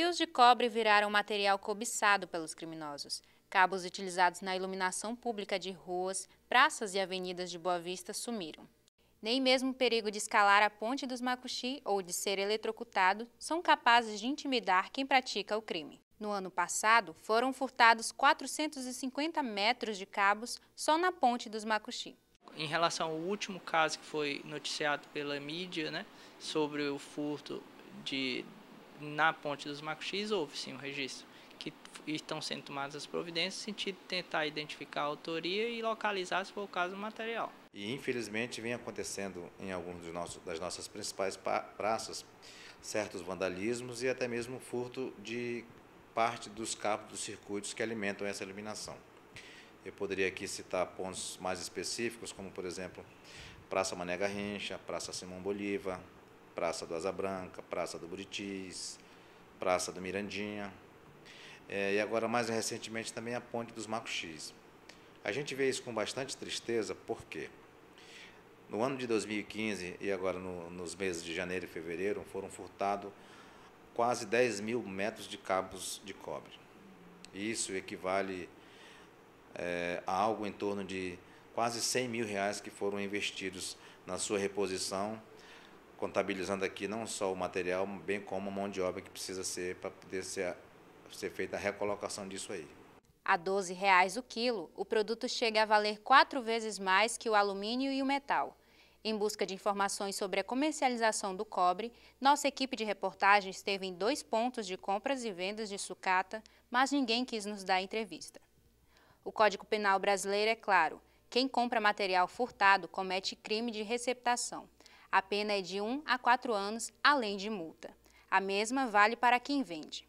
Fios de cobre viraram material cobiçado pelos criminosos. Cabos utilizados na iluminação pública de ruas, praças e avenidas de Boa Vista sumiram. Nem mesmo o perigo de escalar a ponte dos Macuxi ou de ser eletrocutado são capazes de intimidar quem pratica o crime. No ano passado, foram furtados 450 metros de cabos só na ponte dos Macuxi. Em relação ao último caso que foi noticiado pela mídia, né, sobre o furto de na ponte dos Macuxis houve sim um registro, que estão sendo tomadas as providências no sentido de tentar identificar a autoria e localizar, se for o caso, o material. E infelizmente vem acontecendo em algumas das nossas principais praças certos vandalismos e até mesmo furto de parte dos cabos dos circuitos que alimentam essa iluminação. Eu poderia aqui citar pontos mais específicos, como por exemplo Praça Mané Garrincha, Praça Simão Bolívar, Praça do Asa Branca, Praça do Buritis, Praça do Mirandinha. É, e agora, mais recentemente, também a Ponte dos Macos X. A gente vê isso com bastante tristeza, porque No ano de 2015 e agora no, nos meses de janeiro e fevereiro, foram furtados quase 10 mil metros de cabos de cobre. Isso equivale é, a algo em torno de quase 100 mil reais que foram investidos na sua reposição contabilizando aqui não só o material, bem como a mão de obra que precisa ser para poder ser, ser feita a recolocação disso aí. A R$ 12,00 o quilo, o produto chega a valer quatro vezes mais que o alumínio e o metal. Em busca de informações sobre a comercialização do cobre, nossa equipe de reportagens esteve em dois pontos de compras e vendas de sucata, mas ninguém quis nos dar entrevista. O Código Penal brasileiro é claro, quem compra material furtado comete crime de receptação. A pena é de 1 a 4 anos, além de multa. A mesma vale para quem vende.